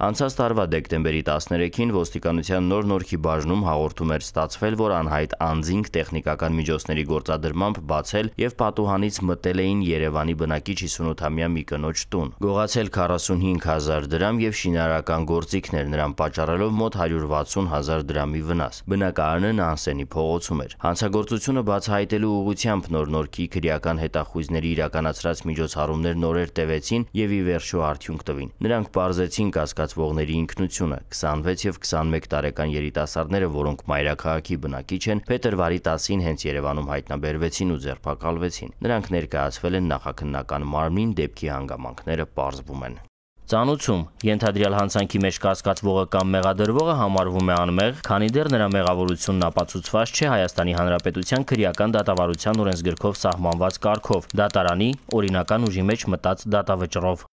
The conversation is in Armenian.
Անցած տարվա դեկտեմբերի 13-ին ոստիկանության նոր նորքի բաժնում հաղորդում էր ստացվել, որ անհայտ անձինք տեխնիկական միջոցների գործադրմամբ բացել եւ պատուհանից մտել էին Երևանի բնակիչ 58-ամյա մի կնոջ տուն։ Գողացել 45000 դրամ եւ շինարարական գործիքներ նրան պատճառելով մոտ 160000 դրամի վնաս։ Բնակարանը Նանսենի փողոցում էր։ Հանցագործությունը բացահայտելու ուղղությամբ նոր նորքի քրեական հետախույզների իրականացրած միջոցառումներ նորեր տևեցին եւ ի վերջո արդյունք տվին։ Նրանք բարձեցին կասկած զարգացվողների ինքնությունը։ 26 եւ 21 տարեկան երիտասարդները, որոնք մայրաքաղաքի բնակիչ են, փետրվարի 10-ին հենց Երևանում հայտնաբերվեցին ու ձերբակալվեցին։ Նրանք ներկայացվել են նախաքննական մարմնին, դեպքի հանգամանքները պարզվում են։ Ծանուցում ենթադրյալ հանցանքի մեջ կասկածվողը կամ մեղադրվողը համարվում է անմեղ, քանի դեռ նրա մեղավորությունն ապացուցված չէ Հայաստանի Հանրապետության քրեական դատավարության օրենսգրքով սահմանված կարգով՝ դատարանի օրինական ուժի մեջ մտած դատավճռով։